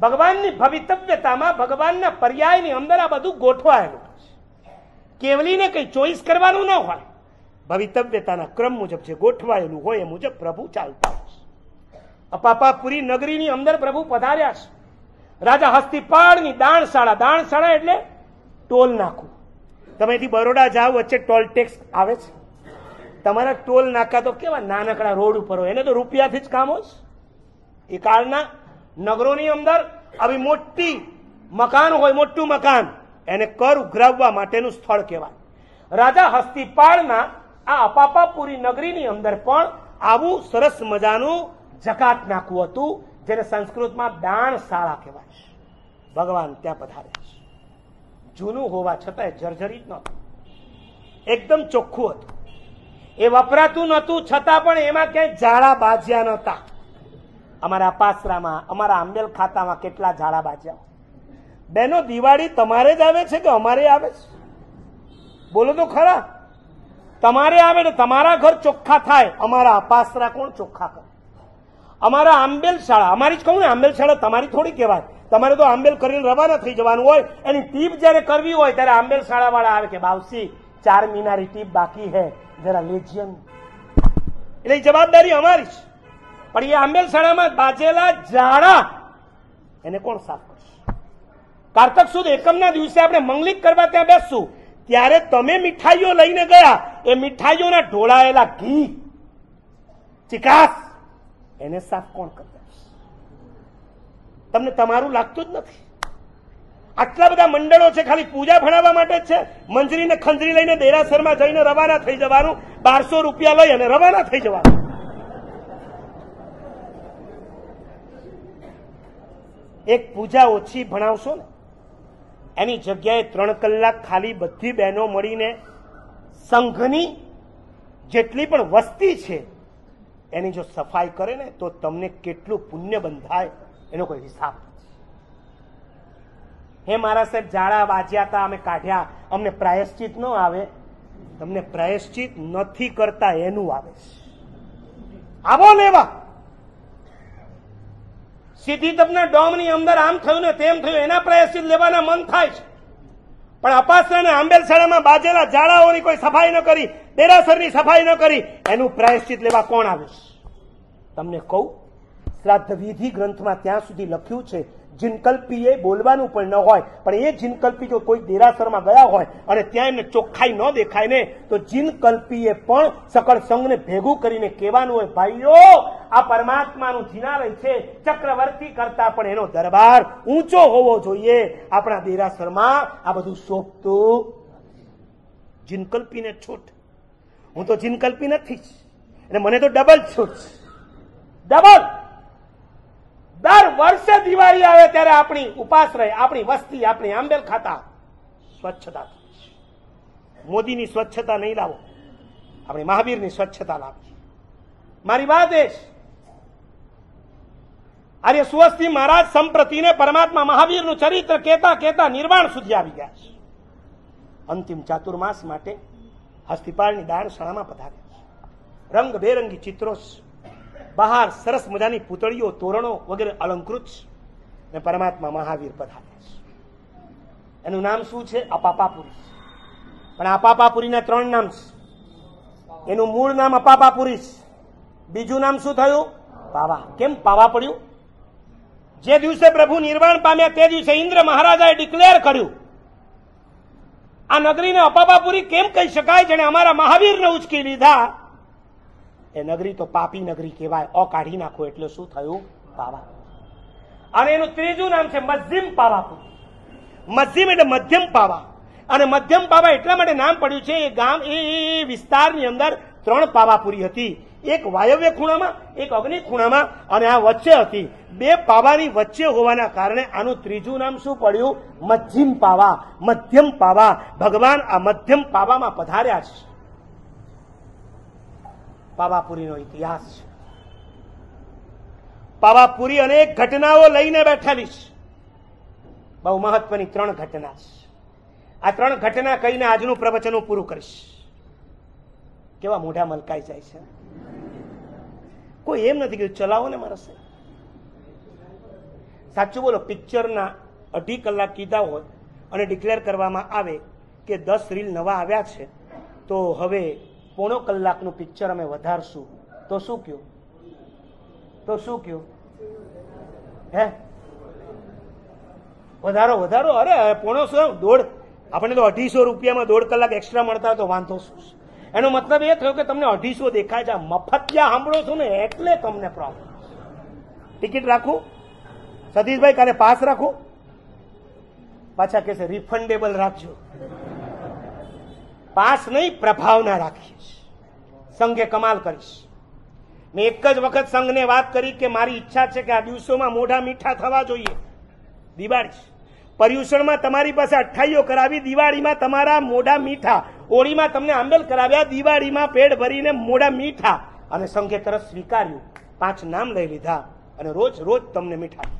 ભગવાનની ભવિતવ્યતામાં ભગવાનના પર્યાયની અંદર આ બધું ગોઠવાયેલું કેવલીને કંઈ ચોઈસ કરવાનું ન હોય ભવિતવ્યતાના ક્રમ મુજબ જે ગોઠવાયેલું હોય એ મુજબ પ્રભુ ચાલતા હોય અપાપાપુરી નગરીની અંદર પ્રભુ પધાર્યા છે રાજા હસ્તીપાળની દાણશાળા દાણશાળા એટલે ટોલ નાખવું તમે અહીંથી બરોડા જાઓ વચ્ચે ટોલ ટેક્સ આવે છે તમારા ટોલ નાકા તો કેવા નાનકડા રોડ ઉપર હોય એને તો રૂપિયાથી જ કામ હોય એ કાળના નગરોની અંદર આવી મોટી મકાન હોય મોટું મકાન એને કર ઉઘરાવવા માટેનું સ્થળ કહેવાય રાજા હસ્તિપાળના આ અપાપાપુરી નગરીની અંદર પણ આવું સરસ મજાનું જકાત નાખવું હતું જેને સંસ્કૃતમાં દાણ શાળા કહેવાય છે ભગવાન ત્યાં પધાર્યા છે જૂનું હોવા છતાંય જર્જરિત નહોતું એકદમ ચોખ્ખું હતું એ વપરાતું નહોતું છતાં પણ એમાં ક્યાંય ઝાડા બાજ્યા નહોતા અમારા અપાસરામાં અમારા આંબેલ ખાતામાં કેટલા ઝાડા બાચ્યા બહેનો દિવાળી તમારે જ આવે છે કે અમારે આવે છે બોલો તો ખરા તમારે આવે ને તમારા ઘર ચોખ્ખા થાય અમારા અપાસરા કોણ ચોખ્ખા કરે અમારા આંબેલ શાળા અમારી જ કહું ને આંબેલ શાળા તમારી થોડી કહેવાય તમારે તો આંબેલ કરીને રવાના થઈ જવાનું હોય એની ટીપ જ્યારે કરવી હોય ત્યારે આંબેલ શાળાવાળા આવે કે બાવસી ચાર મહિનાની ટીપ બાકી હે જરા લેજિયન એટલે જવાબદારી અમારી છે પણ એ આંબેલસાણામાં બાજેલા જાડા એને કોણ સાફ કરશે કારતક સુદ એકમના દિવસે આપણે મંગલિક કરવા ત્યાં બેસશું ત્યારે તમે મીઠાઈઓ લઈને ગયા એ મીઠાઈઓના ઢોળાયેલા ઘી ચિકાસ એને સાફ કોણ કરતા તમને તમારું લાગતું જ નથી આટલા બધા મંડળો છે ખાલી પૂજા ભણાવવા માટે જ છે મંજરીને ખંજરી લઈને દેરાસરમાં જઈને રવાના થઈ જવાનું બારસો રૂપિયા લઈ અને રવાના થઈ જવાનું એક પૂજા ઓછી ભણાવશો ને એની જગ્યાએ ત્રણ કલાક ખાલી બધી બહેનો મળીને સંઘની જેટલી પણ વસ્તી છે એની જો સફાઈ કરે ને તો તમને કેટલું પુણ્ય બંધાય એનો કોઈ હિસાબ હે મારા સાહેબ જાળા વાજ્યા હતા અમે કાઢ્યા અમને પ્રાયશ્ચિત ન આવે તમને પ્રાયશ્ચિત નથી કરતા એનું આવે આવો લેવા સીધી તમને ડોમની અંદર આમ થયું ને તેમ થયું એના પ્રયાસથી લેવાના મન થાય છે પણ અપાસરા અને આંબેલશાળામાં બાજેલા જાળાઓની કોઈ સફાઈ ન કરી દેરાસરની સફાઈ ન કરી એનું પ્રાયશ્ચિત લેવા કોણ આવે છે તમને કહું શ્રાદ્ધ વિધિ ગ્રંથમાં ત્યાં સુધી લખ્યું છે જીનકલ્પી એ બોલવાનું પણ ન હોય પણ એ જીનકલ્પી જો કોઈ દેરાસરમાં ગયા હોય અને ત્યાં એમને ચોખ્ખાઈ ન દેખાય ને તો જીનકલ્પીએ પણ સકળ સંઘને ભેગું કરીને કહેવાનું હોય ભાઈઓ આ પરમાત્માનું જીનાલય છે ચક્રવર્તી કરતા પણ એનો દરબાર ઊંચો હોવો જોઈએ આપણા દેરાસરમાં આ બધું શોભતું જીનકલ્પીને છૂટ હું તો જીનકલ્પી નથી અને મને તો ડબલ છૂટ ડબલ દર વર્ષે દિવાળી આવે ત્યારે આપણી ઉપાસ રહે આપણી વસ્તી આપણી આંબેલ ખાતા સ્વચ્છતા મોદીની સ્વચ્છતા નહીં લાવો આપણે મહાવીરની સ્વચ્છતા લાવી મારી વાત એ આર્ય સુવસ્તી મહારાજ સંપ્રતિને પરમાત્મા મહાવીરનું ચરિત્ર કેતા કેતા નિર્વાણ સુધી આવી ગયા છે અંતિમ ચાતુર્માસ માટે હસ્તિપાળની દાણ શાળામાં પધાર્યા છે રંગબેરંગી ચિત્રો છે બહાર સરસ મજાની પૂતળીઓ તોરણો વગેરે અલંકૃત છે અને પરમાત્મા મહાવીર પધારે છે એનું નામ શું છે અપાપાપુરી પણ અપાપાપુરીના ત્રણ નામ છે એનું મૂળ નામ અપાપાપુરી છે બીજું નામ શું થયું પાવા કેમ પાવા પડ્યું જે દિવસે પ્રભુ નિર્વાણ પામ્યા તે દિવસે ઇન્દ્ર મહારાજાએ ડિક્લેર કર્યું આ નગરીને અપાપાપુરી કેમ કહી શકાય જેને અમારા મહાવીરને ઉચકી લીધા એ નગરી તો પાપી નગરી કહેવાય ઓ કાઢી નાખો એટલે શું થયું પાવા અને એનું ત્રીજું નામ છે મધ્યમ પાવાપુર મધ્યમ એટલે મધ્યમ પાવા અને મધ્યમ પાવા એટલા માટે નામ પડ્યું છે એ ગામ એ વિસ્તારની અંદર ત્રણ પાવાપુરી હતી એક વાયવ્ય ખૂણામાં એક અગ્નિ ખૂણામાં અને આ વચ્ચે હતી બે પાવાની વચ્ચે હોવાના કારણે આનું ત્રીજું નામ શું પડ્યું મધ્યમ પાવા મધ્યમ પાવા ભગવાન આ મધ્યમ પાવામાં પધાર્યા છે પાવાપુરીનો ઇતિહાસ છે પાવાપુરી અનેક ઘટનાઓ લઈને બેઠેલી છે બહુ મહત્વની ત્રણ ઘટના છે આ ત્રણ ઘટના કહીને આજનું પ્રવચન હું પૂરું કરીશ કેવા મોઢા મલકાઈ જાય છે કોઈ એમ નથી કીધું ચલાવો ને મારા સાચું બોલો પિક્ચરના અઢી કલાક કીધા હોય અને ડિક્લેર કરવામાં આવે કે દસ રીલ નવા આવ્યા છે તો હવે પોણો કલાકનું પિક્ચર અમે વધારશું તો શું કયો તો શું કયો હે વધારો વધારો અરે પોણો સો દોઢ આપણને તો અઢીસો રૂપિયામાં દોઢ કલાક એક્સ્ટ્રા મળતા તો વાંધો શું એનો મતલબ એ થયો કે તમને અઢીસો દેખાય છે મફત જ્યાં સાંભળો છો ને એટલે તમને પ્રોબ્લેમ ટિકિટ રાખું સતીશભાઈ કાલે પાસ રાખું પાછા કહેશે રિફંડેબલ રાખજો પાસ નહીં પ્રભાવના રાખીશ સંઘે કમાલ કરીશ મેં એક જ વખત સંઘને વાત કરી કે મારી ઈચ્છા છે કે આ દિવસોમાં મોઢા મીઠા થવા જોઈએ દિવાળી પર્યુષણમાં તમારી પાસે અઠાઈઓ કરાવી દિવાળીમાં તમારા મોઢા મીઠા ઓળીમાં તમને આંબેલ કરાવ્યા દિવાળીમાં પેટ ભરીને મોઢા મીઠા અને સંઘે તરફ સ્વીકાર્યું પાંચ નામ લઈ લીધા અને રોજ રોજ તમને મીઠા